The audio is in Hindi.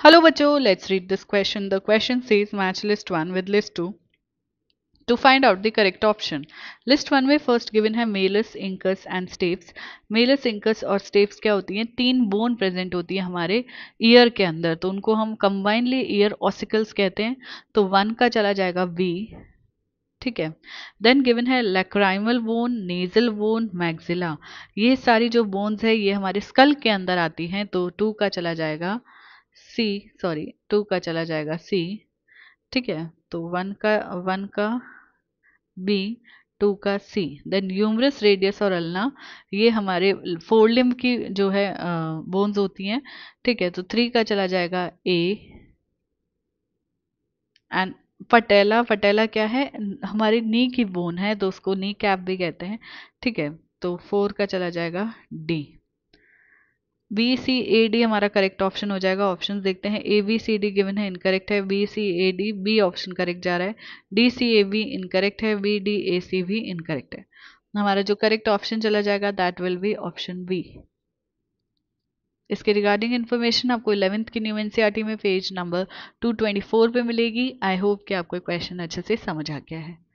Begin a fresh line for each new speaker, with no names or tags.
hello bachcho, let's read this question the question says match list one with list two to find out the correct option list one में फर्स्ट गिवन है malleus incus and stapes malleus incus और स्टेप्स क्या होती हैं तीन बोन प्रेजेंट होती है हमारे ईयर के अंदर तो उनको हम कंबाइनली ईयर ऑसिकल्स कहते हैं तो वन का चला जाएगा वी ठीक है देन गिवन है lacrimal bone nasal bone maxilla ये सारी जो बोन्स है ये हमारे स्कल के अंदर आती हैं तो टू का चला जाएगा सी सॉरी टू का चला जाएगा सी ठीक है तो वन का वन का बी टू का सी देन यूमरस रेडियस और अल्ना ये हमारे फोर लिम की जो है बोन्स होती हैं ठीक है तो थ्री का चला जाएगा ए एंड फटेला फटेला क्या है हमारी नी की बोन है तो उसको नी कैप भी कहते हैं ठीक है तो फोर का चला जाएगा D B C A D हमारा करेक्ट ऑप्शन हो जाएगा ऑप्शन देखते हैं A B C D given है इनकरेक्ट है B C A D B option correct जा रहा है D C A B incorrect है बी डी ए सी भी इनकरेक्ट है हमारा जो करेक्ट ऑप्शन चला जाएगा that will be option B इसके रिगार्डिंग इन्फॉर्मेशन आपको इलेवंथ की न्यू एन में पेज नंबर 224 पे मिलेगी आई होप कि आपको क्वेश्चन अच्छे से समझ आ गया है